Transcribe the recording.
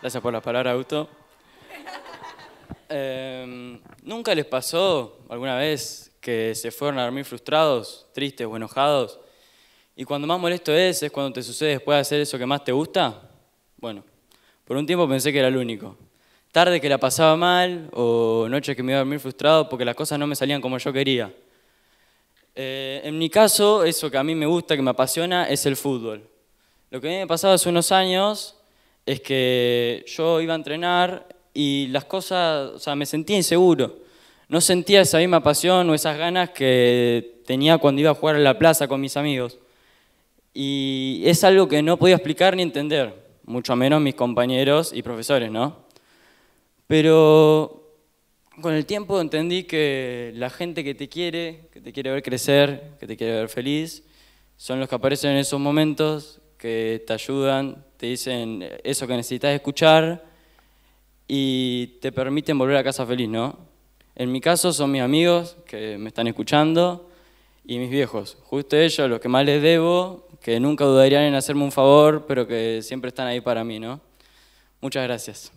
Gracias por las palabras, Augusto. Em, ¿Nunca les pasó alguna vez que se fueron a dormir frustrados, tristes o enojados? Y cuando más molesto es, es cuando te sucede después de hacer eso que más te gusta. Bueno, por un tiempo pensé que era el único. Tarde que la pasaba mal o noches que me iba a dormir frustrado porque las cosas no me salían como yo quería. Eh, en mi caso, eso que a mí me gusta, que me apasiona, es el fútbol. Lo que a mí me pasaba hace unos años es que yo iba a entrenar y las cosas, o sea, me sentía inseguro. No sentía esa misma pasión o esas ganas que tenía cuando iba a jugar en la plaza con mis amigos. Y es algo que no podía explicar ni entender, mucho menos mis compañeros y profesores, ¿no? Pero con el tiempo entendí que la gente que te quiere, que te quiere ver crecer, que te quiere ver feliz, son los que aparecen en esos momentos, que te ayudan, te dicen eso que necesitas escuchar y te permiten volver a casa feliz, ¿no? En mi caso son mis amigos que me están escuchando y mis viejos. Justo ellos, los que más les debo, que nunca dudarían en hacerme un favor, pero que siempre están ahí para mí, ¿no? Muchas gracias.